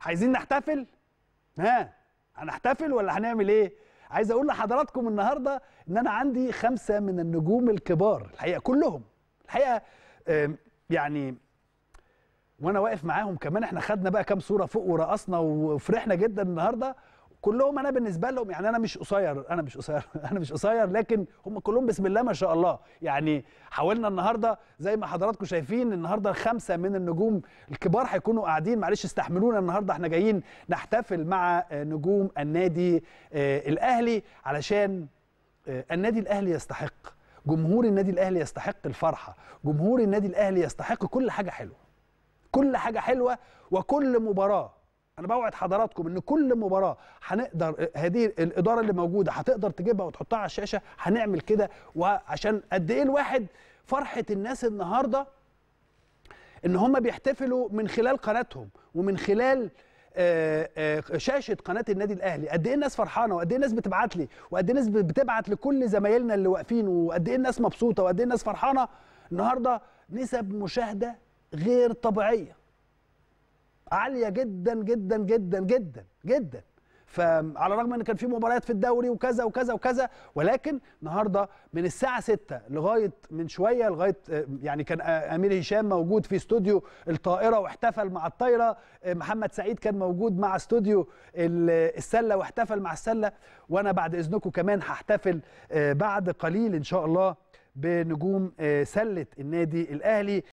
عايزين نحتفل ها هنحتفل ولا هنعمل ايه عايز اقول لحضراتكم النهارده ان انا عندي خمسه من النجوم الكبار الحقيقه كلهم الحقيقه يعني وانا واقف معاهم كمان احنا خدنا بقى كام صوره فوق ورقصنا وفرحنا جدا النهارده كلهم انا بالنسبه لهم يعني انا مش قصير انا مش قصير انا مش قصير لكن هم كلهم بسم الله ما شاء الله يعني حاولنا النهارده زي ما حضراتكم شايفين النهارده خمسه من النجوم الكبار هيكونوا قاعدين معلش استحملونا النهارده احنا جايين نحتفل مع آه، نجوم النادي آه، الاهلي علشان آه، النادي الاهلي يستحق جمهور النادي الاهلي يستحق الفرحه جمهور النادي الاهلي يستحق كل حاجه حلوه كل حاجه حلوه وكل مباراه انا بوعد حضراتكم ان كل مباراه هنقدر هذه الاداره اللي موجوده هتقدر تجيبها وتحطها على الشاشه هنعمل كده وعشان قد ايه الواحد فرحه الناس النهارده ان هم بيحتفلوا من خلال قناتهم ومن خلال آه، آه، شاشه قناه النادي الاهلي قد ايه الناس فرحانه وقد ايه الناس بتبعت لي وقد ايه الناس بتبعت لكل زمايلنا اللي واقفين وقد ايه الناس مبسوطه وقد ايه الناس فرحانه النهارده نسب مشاهده غير طبيعيه عاليه جدا جدا جدا جدا جدا فعلى الرغم ان كان في مباريات في الدوري وكذا وكذا وكذا ولكن النهارده من الساعه 6 لغايه من شويه لغايه آه، يعني كان آه، امير هشام موجود في استوديو الطائره واحتفل مع الطايره آه، محمد سعيد كان موجود مع استوديو السله واحتفل مع السله وانا بعد اذنكم كمان هحتفل بعد قليل ان شاء الله بنجوم سله النادي الاهلي